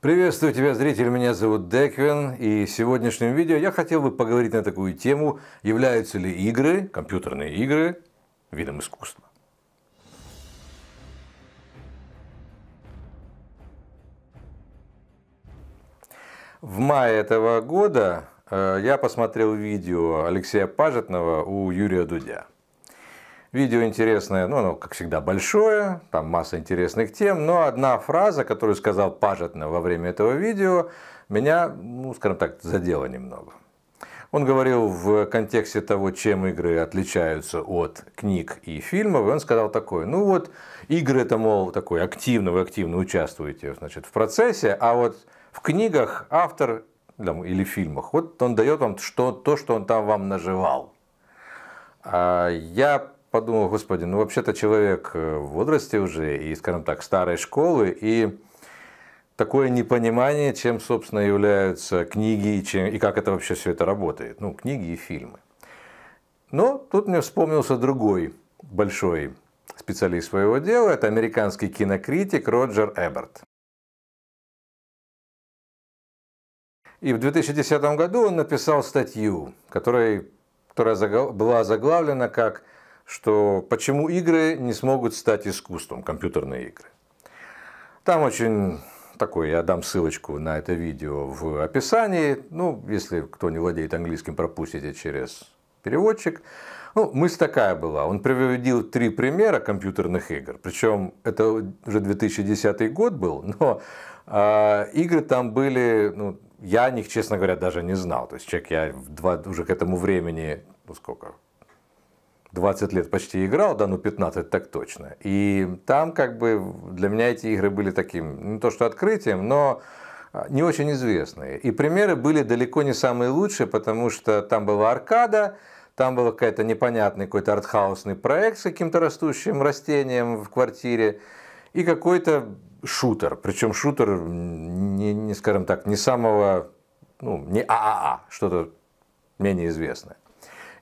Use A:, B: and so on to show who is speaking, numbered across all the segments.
A: Приветствую тебя, зритель, меня зовут Деквин, и в сегодняшнем видео я хотел бы поговорить на такую тему, являются ли игры, компьютерные игры, видом искусства. В мае этого года э, я посмотрел видео Алексея Пажетного у Юрия Дудя – Видео интересное, ну, оно, как всегда, большое, там масса интересных тем, но одна фраза, которую сказал Пажетна во время этого видео, меня, ну, скажем так, задела немного. Он говорил в контексте того, чем игры отличаются от книг и фильмов, и он сказал такое, ну вот, игры это, мол, такой активно, вы активно участвуете, значит, в процессе, а вот в книгах автор там, ну, или фильмах, вот он дает вам что, то, что он там вам наживал. А я подумал, господи, ну вообще-то человек э, в возрасте уже, и, скажем так, старой школы, и такое непонимание, чем, собственно, являются книги и, чем, и как это вообще все это работает. Ну, книги и фильмы. Но тут мне вспомнился другой большой специалист своего дела. Это американский кинокритик Роджер Эберт. И в 2010 году он написал статью, которая, которая была заглавлена как что почему игры не смогут стать искусством, компьютерные игры. Там очень такой, я дам ссылочку на это видео в описании. Ну, если кто не владеет английским, пропустите через переводчик. Ну, мысль такая была. Он приводил три примера компьютерных игр. Причем это уже 2010 год был, но э, игры там были, ну, я о них, честно говоря, даже не знал. То есть человек, я в два, уже к этому времени, ну сколько, 20 лет почти играл, да, ну 15 так точно. И там как бы для меня эти игры были таким, не ну, то что открытием, но а, не очень известные. И примеры были далеко не самые лучшие, потому что там была аркада, там был какой-то непонятный какой-то артхаусный проект с каким-то растущим растением в квартире и какой-то шутер. Причем шутер, не, не скажем так, не самого, ну, не ААА, а а, что-то менее известное.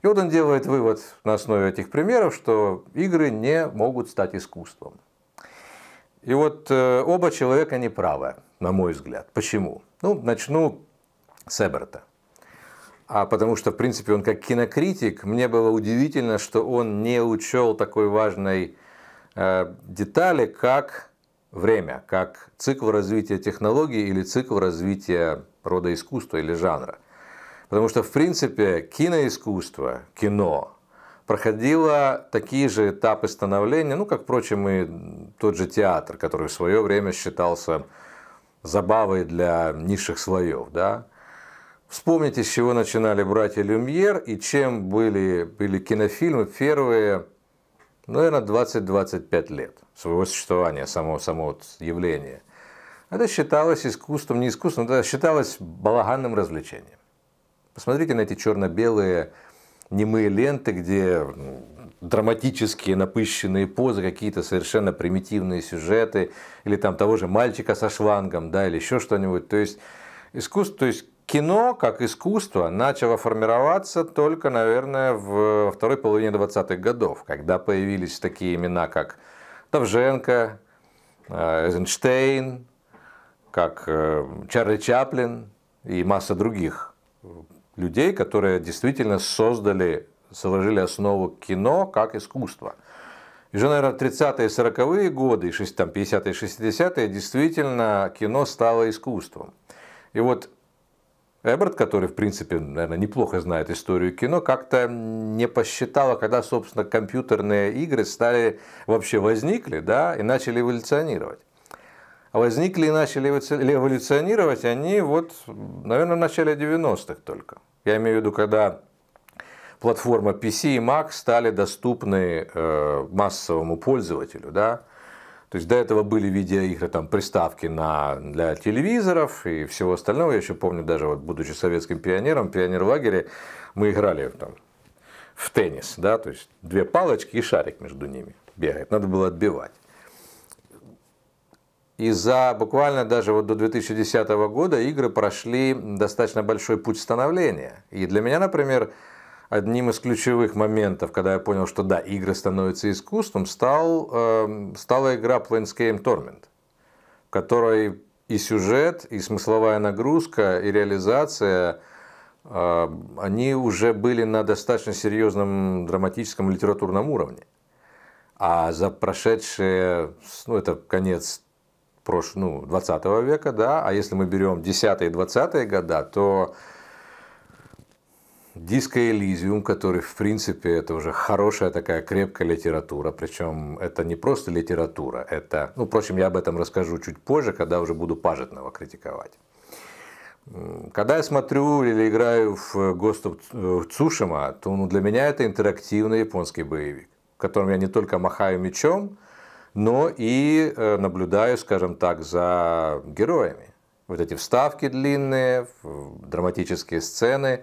A: И вот он делает вывод на основе этих примеров, что игры не могут стать искусством. И вот э, оба человека не правы, на мой взгляд. Почему? Ну, начну с Эберта. А потому что, в принципе, он как кинокритик, мне было удивительно, что он не учел такой важной э, детали, как время, как цикл развития технологий или цикл развития рода искусства или жанра. Потому что, в принципе, киноискусство, кино проходило такие же этапы становления, ну, как, впрочем, и тот же театр, который в свое время считался забавой для низших слоев. Да? Вспомните, с чего начинали братья Люмьер и чем были, были кинофильмы первые, наверное, 20-25 лет своего существования, самого, самого явления. Это считалось искусством, не искусством, это считалось балаганным развлечением. Посмотрите на эти черно-белые немые ленты, где драматические напыщенные позы, какие-то совершенно примитивные сюжеты, или там того же мальчика со швангом, да, или еще что-нибудь. То есть искусство, то есть кино как искусство начало формироваться только, наверное, в второй половине 20-х годов, когда появились такие имена, как Тавженко, э, Эйзенштейн, как э, Чарли Чаплин и масса других людей, которые действительно создали, сложили основу кино как искусства. И уже, наверное, 30-е, 40-е годы, там, 50-е, 60-е, действительно кино стало искусством. И вот Эберт, который, в принципе, наверное, неплохо знает историю кино, как-то не посчитала, когда, собственно, компьютерные игры стали, вообще возникли, да, и начали эволюционировать. А возникли и начали эволюционировать они вот, наверное, в начале 90-х только. Я имею в виду, когда платформа PC и Mac стали доступны э, массовому пользователю, да. То есть до этого были видеоигры, там приставки на, для телевизоров и всего остального. Я еще помню, даже вот будучи советским пионером, пионер в лагере, мы играли там, в теннис, да, то есть две палочки и шарик между ними бегает, надо было отбивать. И за буквально даже вот до 2010 года игры прошли достаточно большой путь становления. И для меня, например, одним из ключевых моментов, когда я понял, что да, игры становятся искусством, стал, э, стала игра Planescape Torment, в которой и сюжет, и смысловая нагрузка, и реализация, э, они уже были на достаточно серьезном драматическом литературном уровне. А за прошедшие, ну это конец прош... ну, 20 века, да, а если мы берем 10-е 20-е года, то Диско Элизиум, который, в принципе, это уже хорошая такая крепкая литература. Причем это не просто литература, это... Ну, впрочем, я об этом расскажу чуть позже, когда уже буду Пажетного критиковать. Когда я смотрю или играю в Госту э, Цушима, то ну, для меня это интерактивный японский боевик, в котором я не только махаю мечом, но и э, наблюдаю, скажем так, за героями. Вот эти вставки длинные, драматические сцены,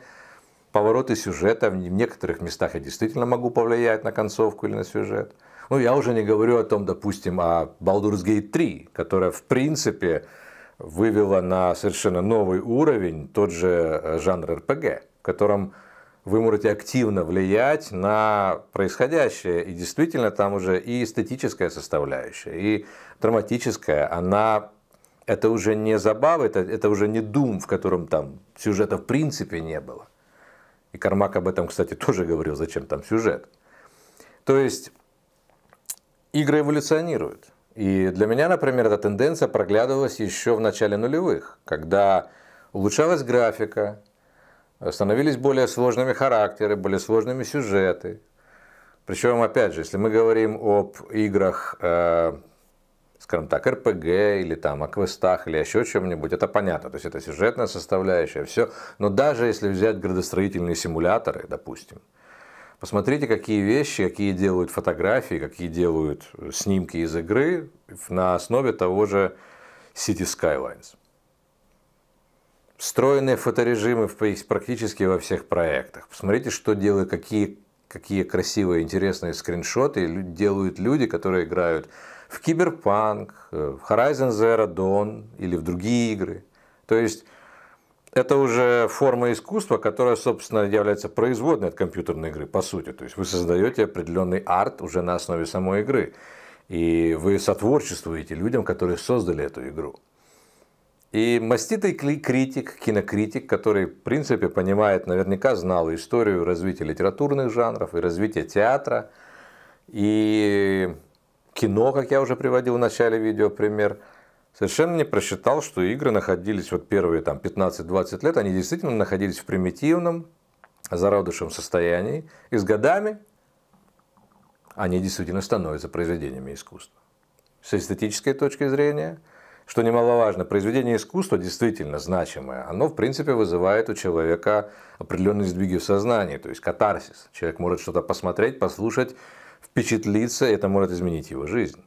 A: повороты сюжета. В некоторых местах я действительно могу повлиять на концовку или на сюжет. Ну, я уже не говорю о том, допустим, о Baldur's Gate 3, которая, в принципе, вывела на совершенно новый уровень тот же э, жанр РПГ, в котором вы можете активно влиять на происходящее. И действительно там уже и эстетическая составляющая, и драматическая, она это уже не забава, это, это уже не дум, в котором там сюжета в принципе не было. И Кармак об этом, кстати, тоже говорил, зачем там сюжет. То есть игры эволюционируют. И для меня, например, эта тенденция проглядывалась еще в начале нулевых, когда улучшалась графика, становились более сложными характеры, более сложными сюжеты. Причем, опять же, если мы говорим об играх, э, скажем так, РПГ или там о квестах или еще чем-нибудь, это понятно, то есть это сюжетная составляющая, все. Но даже если взять градостроительные симуляторы, допустим, Посмотрите, какие вещи, какие делают фотографии, какие делают э, снимки из игры на основе того же City Skylines. Встроенные фоторежимы практически во всех проектах. Посмотрите, что делают, какие, какие красивые, интересные скриншоты делают люди, которые играют в Киберпанк, э, в Horizon Zero Dawn или в другие игры. То есть это уже форма искусства, которая, собственно, является производной от компьютерной игры, по сути. То есть вы создаете определенный арт уже на основе самой игры. И вы сотворчествуете людям, которые создали эту игру. И маститый критик, кинокритик, который, в принципе, понимает, наверняка знал историю развития литературных жанров и развития театра, и кино, как я уже приводил в начале видео пример, совершенно не просчитал, что игры находились, вот первые там 15-20 лет, они действительно находились в примитивном, зародышем состоянии, и с годами они действительно становятся произведениями искусства. С эстетической точки зрения – что немаловажно, произведение искусства действительно значимое. Оно, в принципе, вызывает у человека определенные сдвиги в сознании, то есть катарсис. Человек может что-то посмотреть, послушать, впечатлиться, и это может изменить его жизнь.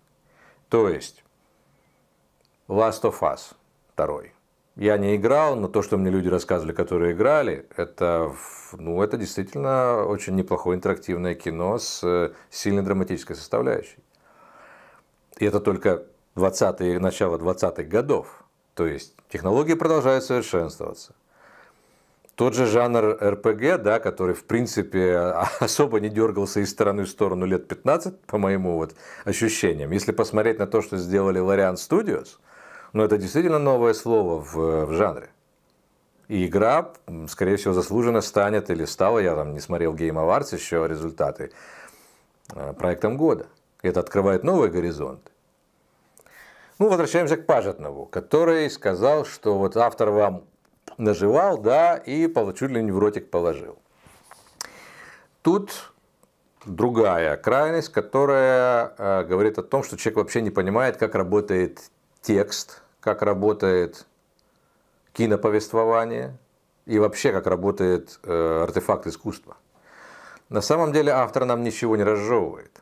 A: То есть, Last of Us 2. Я не играл, но то, что мне люди рассказывали, которые играли, это, ну, это действительно очень неплохое интерактивное кино с э, сильной драматической составляющей. И это только 20-е, начало 20-х годов. То есть технологии продолжают совершенствоваться. Тот же жанр РПГ, да, который, в принципе, особо не дергался из стороны в сторону лет 15, по моему вот ощущениям. Если посмотреть на то, что сделали Larian Studios, ну, это действительно новое слово в, в жанре. И игра, скорее всего, заслуженно станет или стала, я там не смотрел Game Awards еще результаты, э, проектом года. Это открывает новые горизонты. Ну возвращаемся к Пажетнову, который сказал, что вот автор вам наживал, да, и получу ли не в ротик положил. Тут другая крайность, которая э, говорит о том, что человек вообще не понимает, как работает текст, как работает киноповествование и вообще как работает э, артефакт искусства. На самом деле автор нам ничего не разжевывает.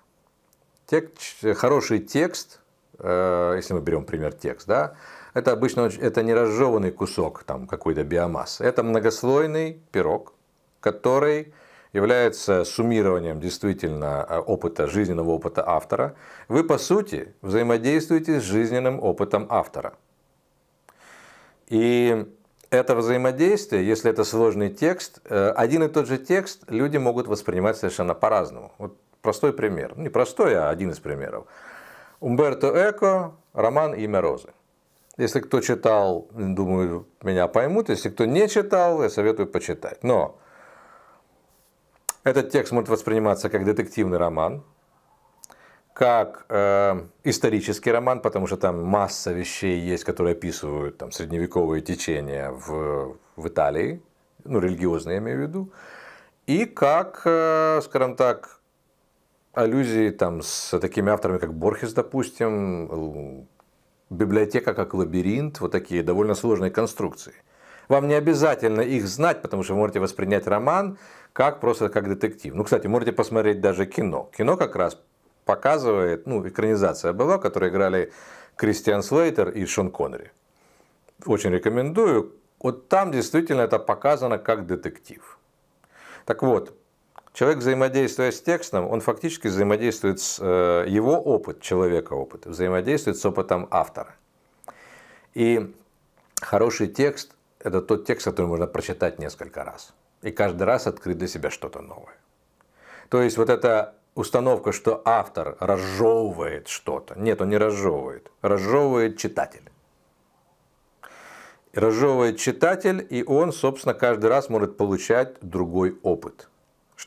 A: Текст, хороший текст Э, если мы берем пример текст, да, это обычно это не разжеванный кусок там какой-то биомассы, это многослойный пирог, который является суммированием действительно э, опыта, жизненного опыта автора, вы по сути взаимодействуете с жизненным опытом автора. И это взаимодействие, если это сложный текст, э, один и тот же текст люди могут воспринимать совершенно по-разному. Вот простой пример, не простой, а один из примеров. Умберто Эко, роман «Имя Розы». Если кто читал, думаю, меня поймут. Если кто не читал, я советую почитать. Но этот текст может восприниматься как детективный роман, как э, исторический роман, потому что там масса вещей есть, которые описывают там, средневековые течения в, в Италии, ну, религиозные я имею в виду, и как, э, скажем так, аллюзии там, с такими авторами, как Борхес, допустим, библиотека как лабиринт, вот такие довольно сложные конструкции. Вам не обязательно их знать, потому что вы можете воспринять роман как просто как детектив. Ну, кстати, можете посмотреть даже кино. Кино как раз показывает, ну, экранизация была, в которой играли Кристиан Слейтер и Шон Коннери. Очень рекомендую. Вот там действительно это показано как детектив. Так вот, Человек, взаимодействуя с текстом, он фактически взаимодействует с э, его опыт, человека опыт, взаимодействует с опытом автора. И хороший текст – это тот текст, который можно прочитать несколько раз. И каждый раз открыть для себя что-то новое. То есть вот эта установка, что автор разжевывает что-то. Нет, он не разжевывает. Разжевывает читатель. Разжевывает читатель, и он, собственно, каждый раз может получать другой опыт –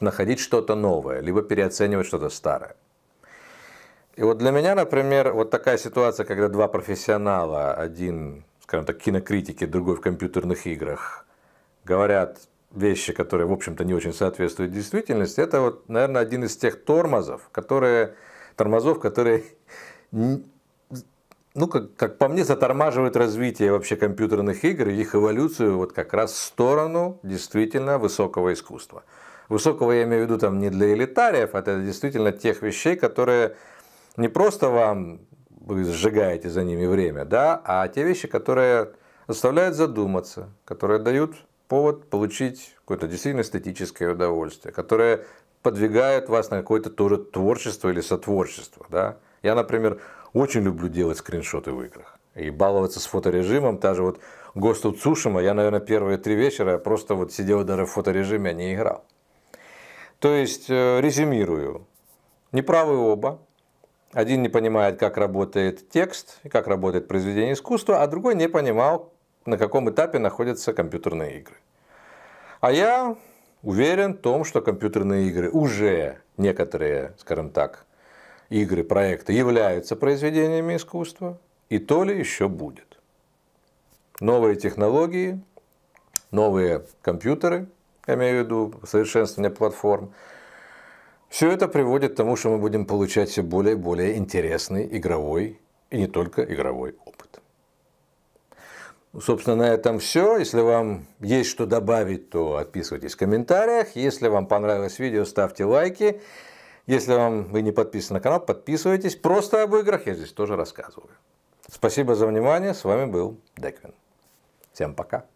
A: находить что-то новое, либо переоценивать что-то старое. И вот для меня, например, вот такая ситуация, когда два профессионала, один, скажем так, кинокритики, другой в компьютерных играх, говорят вещи, которые, в общем-то, не очень соответствуют действительности, это вот, наверное, один из тех тормозов, которые, тормозов, которые, ну, как, как по мне, затормаживают развитие вообще компьютерных игр и их эволюцию вот как раз в сторону действительно высокого искусства. Высокого я имею в виду там не для элитариев, а это действительно тех вещей, которые не просто вам вы сжигаете за ними время, да, а те вещи, которые заставляют задуматься, которые дают повод получить какое-то действительно эстетическое удовольствие, которые подвигают вас на какое-то тоже творчество или сотворчество. Да? Я, например, очень люблю делать скриншоты в играх и баловаться с фоторежимом. Та же вот Госту Цушима, я, наверное, первые три вечера просто вот сидел даже в фоторежиме, а не играл. То есть, э, резюмирую, неправы оба. Один не понимает, как работает текст, как работает произведение искусства, а другой не понимал, на каком этапе находятся компьютерные игры. А я уверен в том, что компьютерные игры уже некоторые, скажем так, игры, проекты являются произведениями искусства, и то ли еще будет. Новые технологии, новые компьютеры – я имею в виду совершенствование платформ, все это приводит к тому, что мы будем получать все более и более интересный игровой и не только игровой опыт. Ну, собственно, на этом все. Если вам есть что добавить, то отписывайтесь в комментариях. Если вам понравилось видео, ставьте лайки. Если вам вы не подписаны на канал, подписывайтесь. Просто об играх я здесь тоже рассказываю. Спасибо за внимание. С вами был Деквин. Всем пока.